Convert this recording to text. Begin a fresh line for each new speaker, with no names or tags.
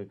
собою.